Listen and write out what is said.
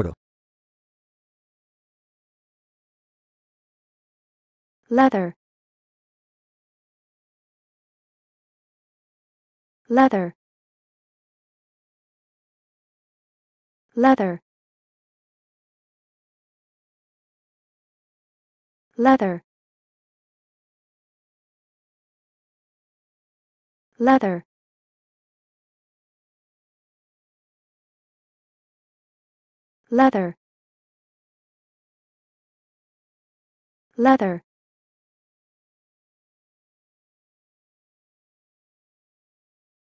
Leather. Leather. Leather. Leather. Leather. leather leather